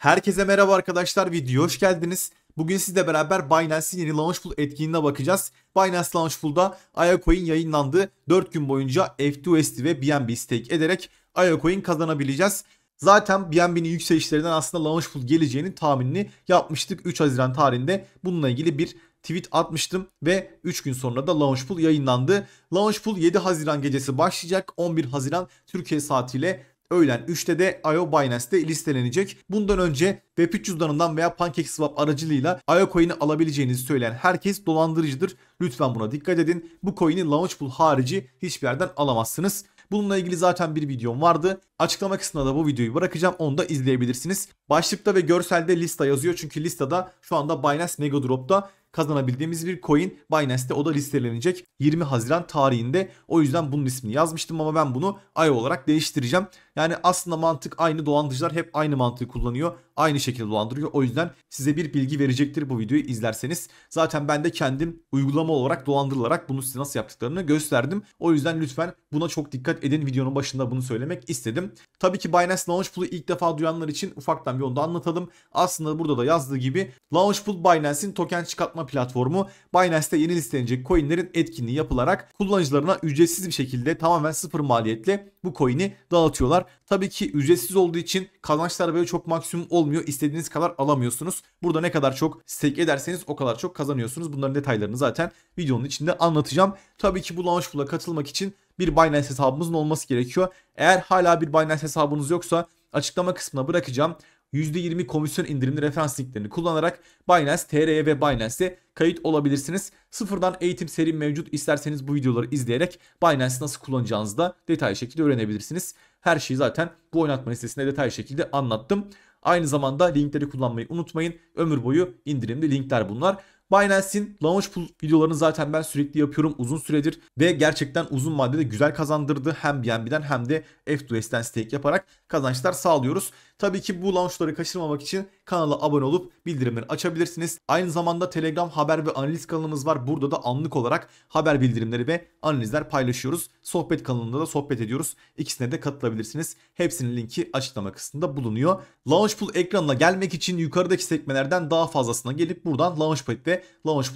Herkese merhaba arkadaşlar Video hoş geldiniz. Bugün sizle beraber Binance'in yeni Launchpool etkinliğine bakacağız. Binance Launchpool'da Pool'da IOCoin yayınlandı. 4 gün boyunca F2USD ve BNB stake ederek IOCoin kazanabileceğiz. Zaten BNB'nin yükselişlerinden aslında Launchpool Pool geleceğinin tahminini yapmıştık. 3 Haziran tarihinde bununla ilgili bir tweet atmıştım ve 3 gün sonra da Launchpool yayınlandı. Launchpool 7 Haziran gecesi başlayacak. 11 Haziran Türkiye saatiyle Öğlen 3'te de IO Binance'de listelenecek. Bundan önce Web3 cüzdanından veya PancakeSwap aracılığıyla IO coin'i alabileceğinizi söyleyen herkes dolandırıcıdır. Lütfen buna dikkat edin. Bu coin'i Launchpool harici hiçbir yerden alamazsınız. Bununla ilgili zaten bir videom vardı. Açıklama kısmına da bu videoyu bırakacağım. Onu da izleyebilirsiniz. Başlıkta ve görselde lista yazıyor. Çünkü listada şu anda Binance Drop'ta kazanabildiğimiz bir coin Binance'te o da listelenecek 20 Haziran tarihinde. O yüzden bunun ismini yazmıştım ama ben bunu ay olarak değiştireceğim. Yani aslında mantık aynı dolandırıcılar hep aynı mantığı kullanıyor aynı şekilde dolandırıyor. O yüzden size bir bilgi verecektir bu videoyu izlerseniz. Zaten ben de kendim uygulama olarak dolandırılarak bunu size nasıl yaptıklarını gösterdim. O yüzden lütfen buna çok dikkat edin. Videonun başında bunu söylemek istedim. Tabii ki Binance Launchpool'u ilk defa duyanlar için ufaktan bir onu da anlatalım. Aslında burada da yazdığı gibi Launchpool Binance'in token çıkartma platformu. Binance'te yeni listelenecek coinlerin etkinliği yapılarak kullanıcılarına ücretsiz bir şekilde tamamen sıfır maliyetle bu coin'i dağıtıyorlar. Tabii ki ücretsiz olduğu için kazançlar böyle çok maksimum olmuyor olmuyor. İstediğiniz kadar alamıyorsunuz. Burada ne kadar çok stake ederseniz o kadar çok kazanıyorsunuz. Bunların detaylarını zaten videonun içinde anlatacağım. Tabii ki bu launch pool'a katılmak için bir Binance hesabımızın olması gerekiyor. Eğer hala bir Binance hesabınız yoksa açıklama kısmına bırakacağım. %20 komisyon indirimli referans linklerini kullanarak Binance TR'ye ve Binance'e kayıt olabilirsiniz. Sıfırdan eğitim serim mevcut. İsterseniz bu videoları izleyerek Binance nasıl kullanacağınızı da detaylı şekilde öğrenebilirsiniz. Her şeyi zaten bu oynatma listesinde detaylı şekilde anlattım. Aynı zamanda linkleri kullanmayı unutmayın. Ömür boyu indirimli linkler bunlar. Binance'in launch pool videolarını zaten ben sürekli yapıyorum uzun süredir ve gerçekten uzun vadede güzel kazandırdı. Hem BNB'den hem de F2S'den stake yaparak kazançlar sağlıyoruz. Tabii ki bu launchları kaçırmamak için kanala abone olup bildirimleri açabilirsiniz. Aynı zamanda Telegram haber ve analiz kanalımız var. Burada da anlık olarak haber bildirimleri ve analizler paylaşıyoruz. Sohbet kanalında da sohbet ediyoruz. İkisine de katılabilirsiniz. Hepsinin linki açıklama kısmında bulunuyor. Launchpool ekranına gelmek için yukarıdaki sekmelerden daha fazlasına gelip buradan Launchpad'de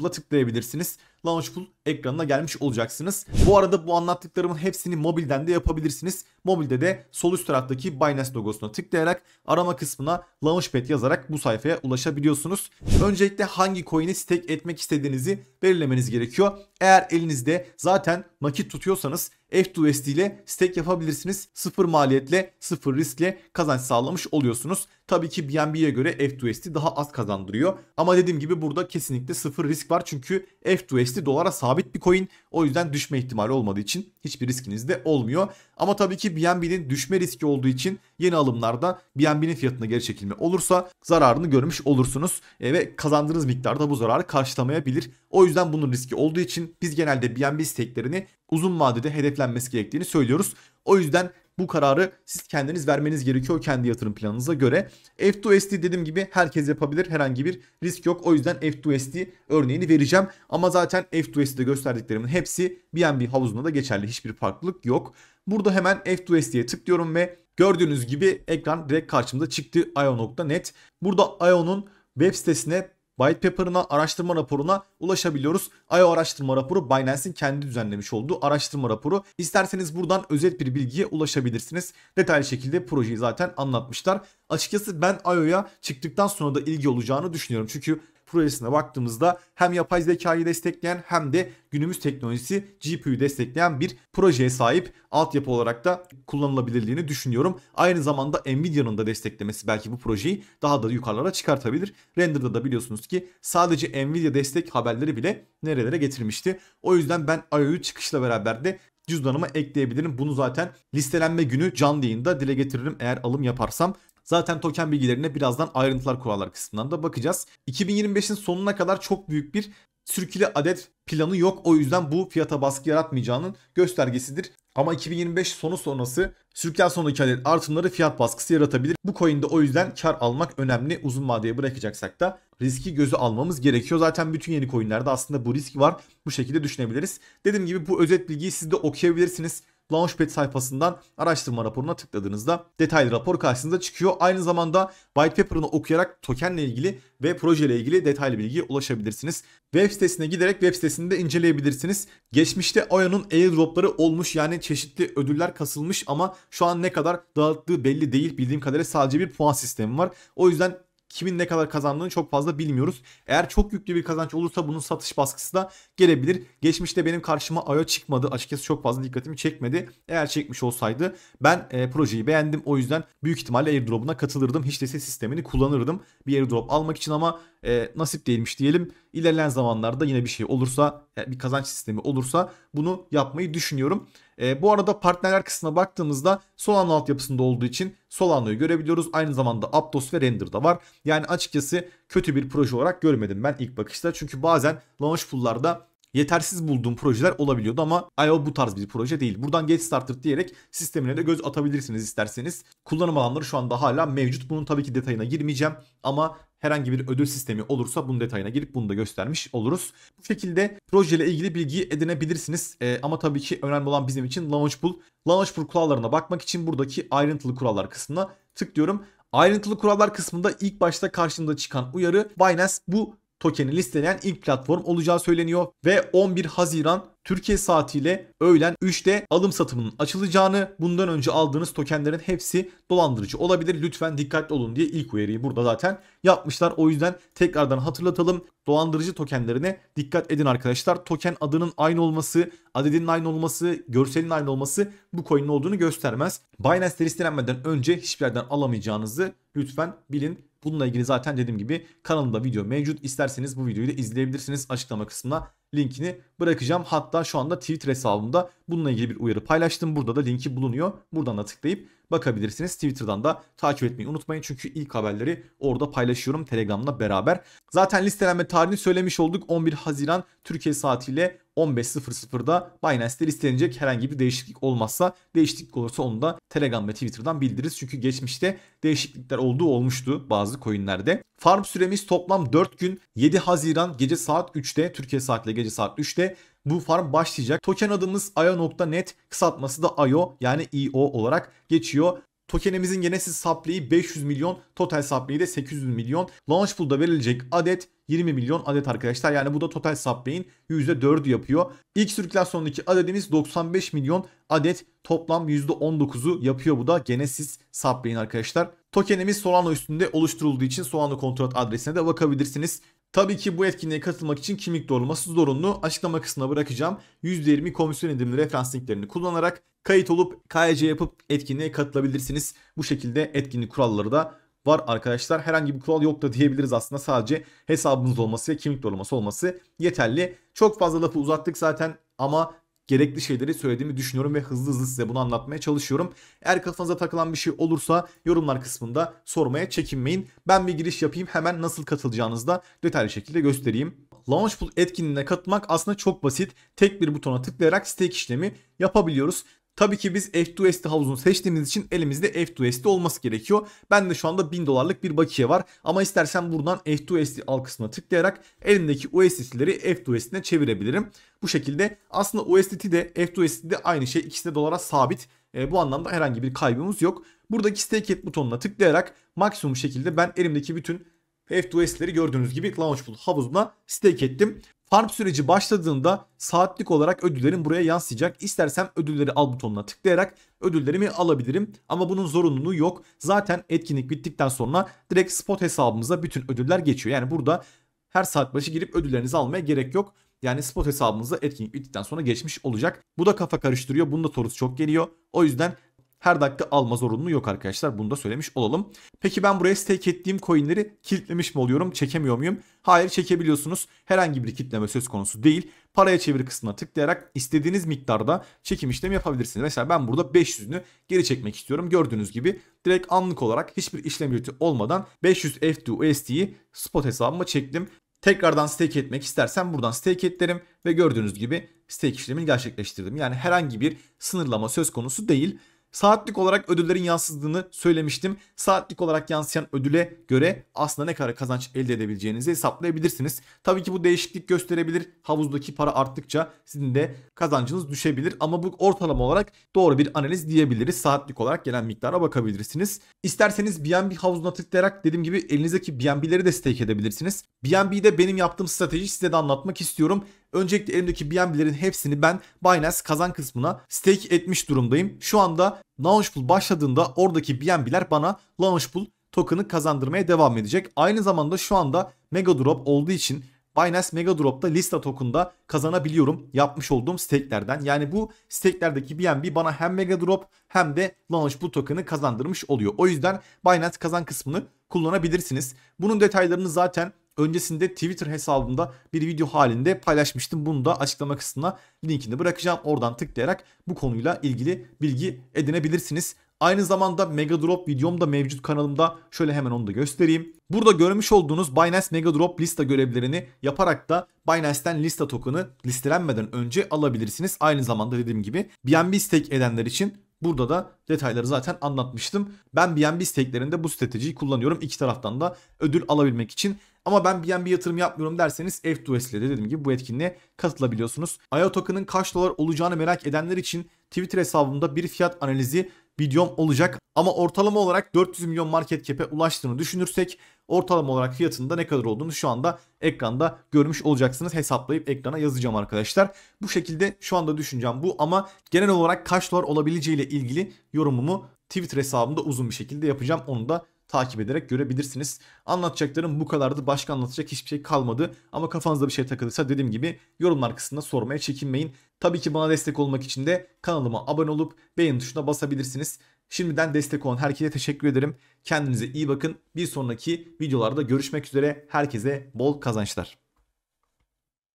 ve tıklayabilirsiniz. Launch Pool ekranına gelmiş olacaksınız. Bu arada bu anlattıklarımın hepsini mobilden de yapabilirsiniz. Mobilde de sol üst taraftaki Binance logosuna tıklayarak arama kısmına Launchpad yazarak bu sayfaya ulaşabiliyorsunuz. Öncelikle hangi coin'i stake etmek istediğinizi belirlemeniz gerekiyor. Eğer elinizde zaten nakit tutuyorsanız F2ST ile stake yapabilirsiniz. Sıfır maliyetle, sıfır riskle kazanç sağlamış oluyorsunuz. Tabii ki BNB'ye göre F2ST daha az kazandırıyor. Ama dediğim gibi burada kesinlikle sıfır risk var. Çünkü F2ST dolara sabit bir coin. O yüzden düşme ihtimali olmadığı için hiçbir riskiniz de olmuyor. Ama tabii ki BNB'nin düşme riski olduğu için yeni alımlarda BNB'nin fiyatına geri çekilme olursa zararını görmüş olursunuz. E, ve kazandığınız miktarda bu zararı karşılamayabilir. O yüzden bunun riski olduğu için biz genelde BNB steklerini uzun vadede hedeflenmesi gerektiğini söylüyoruz. O yüzden bu kararı siz kendiniz vermeniz gerekiyor kendi yatırım planınıza göre. F2ST dediğim gibi herkes yapabilir. Herhangi bir risk yok. O yüzden F2ST örneğini vereceğim. Ama zaten F2ST'de gösterdiklerimin hepsi BNB havuzunda da geçerli. Hiçbir farklılık yok. Burada hemen F2ST'ye tıklıyorum ve gördüğünüz gibi ekran direkt karşımda çıktı Ion.net. Burada Ion'un web sitesine White Paper'ına, araştırma raporuna ulaşabiliyoruz. IO araştırma raporu Binance'in kendi düzenlemiş olduğu araştırma raporu. İsterseniz buradan özet bir bilgiye ulaşabilirsiniz. Detaylı şekilde projeyi zaten anlatmışlar. Açıkçası ben IO'ya çıktıktan sonra da ilgi olacağını düşünüyorum. Çünkü projesine baktığımızda hem yapay zekayı destekleyen hem de günümüz teknolojisi GPU'yu destekleyen bir projeye sahip altyapı olarak da kullanılabilirliğini düşünüyorum. Aynı zamanda Nvidia'nın da desteklemesi belki bu projeyi daha da yukarılara çıkartabilir. Render'da da biliyorsunuz ki sadece Nvidia destek haberleri bile nerelere getirmişti. O yüzden ben IOU çıkışla beraber de cüzdanıma ekleyebilirim. Bunu zaten listelenme günü canlı yayında dile getiririm eğer alım yaparsam. Zaten token bilgilerine birazdan ayrıntılar kurallar kısmından da bakacağız. 2025'in sonuna kadar çok büyük bir sürküle adet planı yok. O yüzden bu fiyata baskı yaratmayacağının göstergesidir. Ama 2025 sonu sonrası sürüklen sonraki adet artımları fiyat baskısı yaratabilir. Bu coin'de o yüzden kar almak önemli. Uzun vadeye bırakacaksak da riski gözü almamız gerekiyor. Zaten bütün yeni coin'lerde aslında bu risk var. Bu şekilde düşünebiliriz. Dediğim gibi bu özet bilgiyi siz de okuyabilirsiniz. Launchpad sayfasından araştırma raporuna tıkladığınızda detaylı rapor karşınıza çıkıyor. Aynı zamanda white paper'ını okuyarak tokenle ilgili ve projeyle ilgili detaylı bilgiye ulaşabilirsiniz. Web sitesine giderek web sitesini de inceleyebilirsiniz. Geçmişte Oya'nın airdropları olmuş yani çeşitli ödüller kasılmış ama şu an ne kadar dağıttığı belli değil. Bildiğim kadarıyla sadece bir puan sistemi var. O yüzden kimin ne kadar kazandığını çok fazla bilmiyoruz. Eğer çok yüklü bir kazanç olursa bunun satış baskısı da gelebilir. Geçmişte benim karşıma Ayo çıkmadı. Açıkçası çok fazla dikkatimi çekmedi. Eğer çekmiş olsaydı ben e, projeyi beğendim. O yüzden büyük ihtimalle airdrop'una katılırdım. Hiç değilse sistemini kullanırdım. Bir airdrop almak için ama e, nasip değilmiş diyelim. İlerleyen zamanlarda yine bir şey olursa e, bir kazanç sistemi olursa bunu yapmayı düşünüyorum. E, bu arada partnerler kısmına baktığımızda Solano altyapısında olduğu için Solano'yu görebiliyoruz. Aynı zamanda Aptos ve Render de var. Yani açıkçası kötü bir proje olarak görmedim ben ilk bakışta. Çünkü bazen launch pool'larda yetersiz bulduğum projeler olabiliyordu ama IO bu tarz bir proje değil. Buradan Get Started diyerek sistemine de göz atabilirsiniz isterseniz. Kullanım alanları şu anda hala mevcut. Bunun tabii ki detayına girmeyeceğim ama herhangi bir ödül sistemi olursa bunun detayına girip bunu da göstermiş oluruz. Bu şekilde projeyle ilgili bilgiyi edinebilirsiniz. E, ama tabii ki önemli olan bizim için Launchpool. Launchpool kurallarına bakmak için buradaki ayrıntılı kurallar kısmına tıklıyorum. Ayrıntılı kurallar kısmında ilk başta karşımda çıkan uyarı Binance bu tokeni listeleyen ilk platform olacağı söyleniyor ve 11 Haziran Türkiye saatiyle öğlen 3'te alım satımının açılacağını, bundan önce aldığınız tokenlerin hepsi dolandırıcı olabilir. Lütfen dikkatli olun diye ilk uyarıyı burada zaten yapmışlar. O yüzden tekrardan hatırlatalım. Dolandırıcı tokenlerine dikkat edin arkadaşlar. Token adının aynı olması, adedinin aynı olması, görselin aynı olması bu coin'in olduğunu göstermez. Binance'de listelenmeden önce hiçbir yerden alamayacağınızı lütfen bilin. Bununla ilgili zaten dediğim gibi kanalımda video mevcut. İsterseniz bu videoyu da izleyebilirsiniz. Açıklama kısmına linkini bırakacağım. Hatta şu anda Twitter hesabımda bununla ilgili bir uyarı paylaştım. Burada da linki bulunuyor. Buradan da tıklayıp bakabilirsiniz. Twitter'dan da takip etmeyi unutmayın. Çünkü ilk haberleri orada paylaşıyorum Telegram'la beraber. Zaten listelenme tarihini söylemiş olduk. 11 Haziran Türkiye saatiyle 15.00'da Binance'de listelenecek herhangi bir değişiklik olmazsa değişiklik olursa onu da Telegram ve Twitter'dan bildiririz. Çünkü geçmişte değişiklikler olduğu olmuştu bazı coinlerde. Farm süremiz toplam 4 gün 7 Haziran gece saat 3'te Türkiye saatiyle gece saat 3'te bu farm başlayacak. Token adımız io.net kısaltması da io yani io olarak geçiyor. Tokenimizin gene siz supply'i 500 milyon, total supply'i de 800 milyon. Launch pool'da verilecek adet 20 milyon adet arkadaşlar. Yani bu da total supply'in %4'ü yapıyor. İlk sirkülasyondaki adedimiz 95 milyon adet toplam %19'u yapıyor bu da Genesis supply'in arkadaşlar. Tokenimiz Solana üstünde oluşturulduğu için Solana kontrat adresine de bakabilirsiniz. Tabii ki bu etkinliğe katılmak için kimlik doğrulaması zorunlu. Açıklama kısmına bırakacağım. %20 komisyon indirimli referans linklerini kullanarak kayıt olup KYC e yapıp etkinliğe katılabilirsiniz. Bu şekilde etkinlik kuralları da var arkadaşlar. Herhangi bir kural yok da diyebiliriz aslında. Sadece hesabınız olması ve kimlik doğrulması olması yeterli. Çok fazla lafı uzattık zaten ama gerekli şeyleri söylediğimi düşünüyorum ve hızlı hızlı size bunu anlatmaya çalışıyorum. Eğer kafanıza takılan bir şey olursa yorumlar kısmında sormaya çekinmeyin. Ben bir giriş yapayım hemen nasıl katılacağınızı da detaylı şekilde göstereyim. Launchpool etkinliğine katılmak aslında çok basit. Tek bir butona tıklayarak stake işlemi yapabiliyoruz. Tabii ki biz F2S'li havuzunu seçtiğimiz için elimizde F2S'li olması gerekiyor. Ben de şu anda 1000 dolarlık bir bakiye var. Ama istersen buradan F2S'li al kısmına tıklayarak elimdeki USDT'leri F2S'line çevirebilirim. Bu şekilde aslında USDT de F2ST de aynı şey. İkisi de dolara sabit. E, bu anlamda herhangi bir kaybımız yok. Buradaki stake et butonuna tıklayarak maksimum şekilde ben elimdeki bütün F2S'leri gördüğünüz gibi Launchpool havuzuna stake ettim. Harp süreci başladığında saatlik olarak ödüllerim buraya yansıyacak. İstersem ödülleri al butonuna tıklayarak ödüllerimi alabilirim. Ama bunun zorunluluğu yok. Zaten etkinlik bittikten sonra direkt spot hesabımıza bütün ödüller geçiyor. Yani burada her saat başı girip ödüllerinizi almaya gerek yok. Yani spot hesabınıza etkinlik bittikten sonra geçmiş olacak. Bu da kafa karıştırıyor. Bunun da sorusu çok geliyor. O yüzden her dakika alma zorunluluğu yok arkadaşlar. Bunu da söylemiş olalım. Peki ben buraya stake ettiğim coinleri kilitlemiş mi oluyorum? Çekemiyor muyum? Hayır çekebiliyorsunuz. Herhangi bir kilitleme söz konusu değil. Paraya çevir kısmına tıklayarak istediğiniz miktarda çekim işlemi yapabilirsiniz. Mesela ben burada 500'ünü geri çekmek istiyorum. Gördüğünüz gibi direkt anlık olarak hiçbir işlem ücreti olmadan 500 F2USD'yi spot hesabıma çektim. Tekrardan stake etmek istersen buradan stake etlerim ve gördüğünüz gibi stake işlemini gerçekleştirdim. Yani herhangi bir sınırlama söz konusu değil. Saatlik olarak ödüllerin yansıdığını söylemiştim. Saatlik olarak yansıyan ödüle göre aslında ne kadar kazanç elde edebileceğinizi hesaplayabilirsiniz. Tabii ki bu değişiklik gösterebilir. Havuzdaki para arttıkça sizin de kazancınız düşebilir. Ama bu ortalama olarak doğru bir analiz diyebiliriz. Saatlik olarak gelen miktara bakabilirsiniz. İsterseniz BNB havuzuna tıklayarak dediğim gibi elinizdeki BNB'leri de stake edebilirsiniz. BNB'de benim yaptığım strateji size de anlatmak istiyorum. Öncelikle elimdeki BNB'lerin hepsini ben Binance kazan kısmına stake etmiş durumdayım. Şu anda Launchpool başladığında oradaki BNB'ler bana Launchpool token'ı kazandırmaya devam edecek. Aynı zamanda şu anda Megadrop olduğu için Binance Megadrop'ta Lista token'da kazanabiliyorum yapmış olduğum stake'lerden. Yani bu stake'lerdeki BNB bana hem Megadrop hem de Launchpool token'ı kazandırmış oluyor. O yüzden Binance kazan kısmını kullanabilirsiniz. Bunun detaylarını zaten öncesinde Twitter hesabımda bir video halinde paylaşmıştım. Bunu da açıklama kısmına linkini bırakacağım. Oradan tıklayarak bu konuyla ilgili bilgi edinebilirsiniz. Aynı zamanda Mega Drop videom da mevcut kanalımda. Şöyle hemen onu da göstereyim. Burada görmüş olduğunuz Binance Mega Drop lista görevlerini yaparak da Binance'ten lista token'ı listelenmeden önce alabilirsiniz. Aynı zamanda dediğim gibi BNB stake edenler için Burada da detayları zaten anlatmıştım. Ben BNB steklerinde bu stratejiyi kullanıyorum. İki taraftan da ödül alabilmek için. Ama ben BNB yatırım yapmıyorum derseniz F2S'le de dediğim gibi bu etkinliğe katılabiliyorsunuz. IO token'ın kaç dolar olacağını merak edenler için Twitter hesabımda bir fiyat analizi videom olacak. Ama ortalama olarak 400 milyon market cap'e ulaştığını düşünürsek ortalama olarak fiyatında ne kadar olduğunu şu anda ekranda görmüş olacaksınız. Hesaplayıp ekrana yazacağım arkadaşlar. Bu şekilde şu anda düşüneceğim bu ama genel olarak kaç dolar olabileceğiyle ilgili yorumumu Twitter hesabımda uzun bir şekilde yapacağım. Onu da takip ederek görebilirsiniz. Anlatacaklarım bu kadardı. Başka anlatacak hiçbir şey kalmadı. Ama kafanızda bir şey takılırsa dediğim gibi yorumlar kısmında sormaya çekinmeyin. Tabii ki bana destek olmak için de kanalıma abone olup beğen tuşuna basabilirsiniz. Şimdiden destek olan herkese teşekkür ederim. Kendinize iyi bakın. Bir sonraki videolarda görüşmek üzere. Herkese bol kazançlar.